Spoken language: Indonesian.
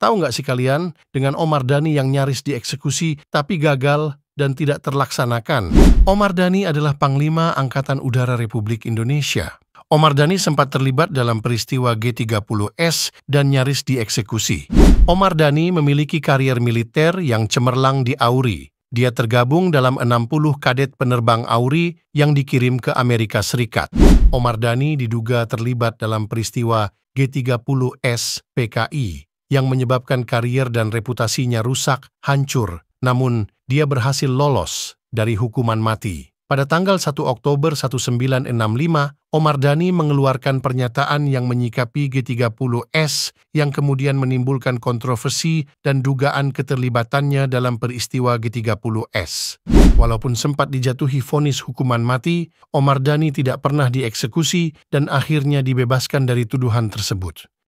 Tahu nggak sih kalian, dengan Omar Dhani yang nyaris dieksekusi tapi gagal dan tidak terlaksanakan. Omar Dhani adalah Panglima Angkatan Udara Republik Indonesia. Omar Dhani sempat terlibat dalam peristiwa G30S dan nyaris dieksekusi. Omar Dhani memiliki karier militer yang cemerlang di Auri. Dia tergabung dalam 60 kadet penerbang Auri yang dikirim ke Amerika Serikat. Omar Dhani diduga terlibat dalam peristiwa G30S PKI yang menyebabkan karier dan reputasinya rusak, hancur, namun dia berhasil lolos dari hukuman mati. Pada tanggal 1 Oktober 1965, Omar Dhani mengeluarkan pernyataan yang menyikapi G30S yang kemudian menimbulkan kontroversi dan dugaan keterlibatannya dalam peristiwa G30S. Walaupun sempat dijatuhi vonis hukuman mati, Omar Dhani tidak pernah dieksekusi dan akhirnya dibebaskan dari tuduhan tersebut.